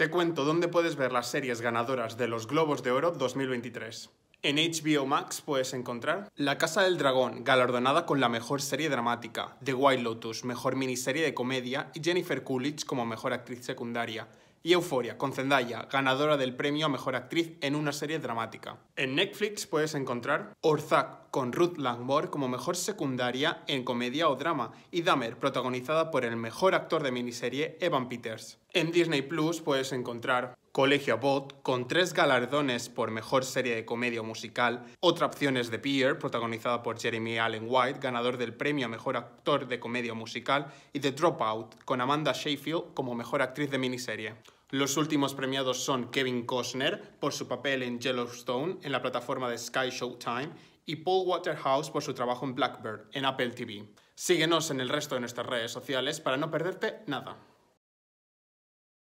Te cuento dónde puedes ver las series ganadoras de los Globos de Oro 2023. En HBO Max puedes encontrar La Casa del Dragón, galardonada con la mejor serie dramática, The White Lotus, mejor miniserie de comedia y Jennifer Coolidge como mejor actriz secundaria y Euforia, con Zendaya, ganadora del premio a Mejor Actriz en una serie dramática. En Netflix puedes encontrar Orzac, con Ruth Langmore como mejor secundaria en comedia o drama, y Dahmer, protagonizada por el mejor actor de miniserie Evan Peters. En Disney Plus puedes encontrar Colegio Bot, con tres galardones por mejor serie de comedia musical. Otra opción es The Beer, protagonizada por Jeremy Allen White, ganador del premio a mejor actor de comedia musical, y The Dropout, con Amanda Sheffield como mejor actriz de miniserie. Los últimos premiados son Kevin Costner por su papel en Yellowstone en la plataforma de Sky Showtime y Paul Waterhouse por su trabajo en Blackbird en Apple TV. Síguenos en el resto de nuestras redes sociales para no perderte nada.